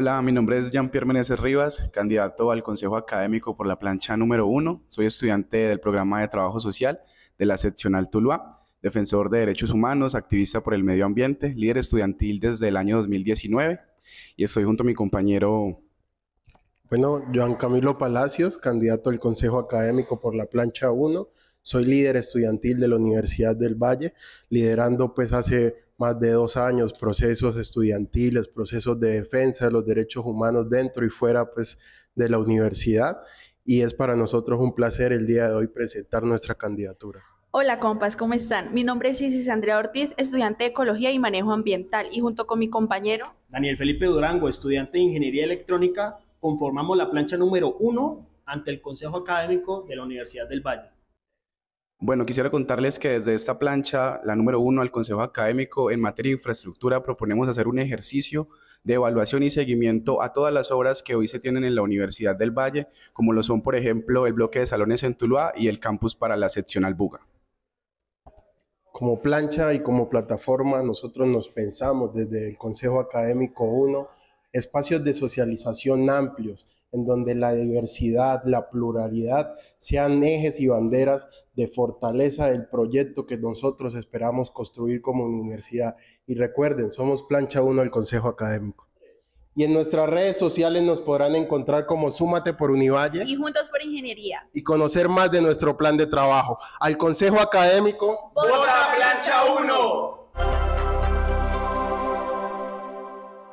Hola, mi nombre es Jean-Pierre Meneses Rivas, candidato al Consejo Académico por la plancha número 1. Soy estudiante del programa de trabajo social de la seccional Tuluá, defensor de derechos humanos, activista por el medio ambiente, líder estudiantil desde el año 2019 y estoy junto a mi compañero... Bueno, Joan Camilo Palacios, candidato al Consejo Académico por la plancha 1. Soy líder estudiantil de la Universidad del Valle, liderando pues hace más de dos años procesos estudiantiles, procesos de defensa de los derechos humanos dentro y fuera pues de la universidad y es para nosotros un placer el día de hoy presentar nuestra candidatura. Hola compas, ¿cómo están? Mi nombre es Isis Andrea Ortiz, estudiante de Ecología y Manejo Ambiental y junto con mi compañero Daniel Felipe Durango, estudiante de Ingeniería Electrónica, conformamos la plancha número uno ante el Consejo Académico de la Universidad del Valle. Bueno, quisiera contarles que desde esta plancha, la número uno, al Consejo Académico en materia de infraestructura, proponemos hacer un ejercicio de evaluación y seguimiento a todas las obras que hoy se tienen en la Universidad del Valle, como lo son, por ejemplo, el bloque de salones en Tuluá y el campus para la sección Albuga. Como plancha y como plataforma, nosotros nos pensamos desde el Consejo Académico 1 espacios de socialización amplios, en donde la diversidad, la pluralidad sean ejes y banderas de fortaleza del proyecto que nosotros esperamos construir como universidad. Y recuerden, somos Plancha 1 del Consejo Académico. Y en nuestras redes sociales nos podrán encontrar como Súmate por Univalle. Y Juntos por Ingeniería. Y conocer más de nuestro plan de trabajo. Al Consejo Académico. ¡Vota Plancha 1!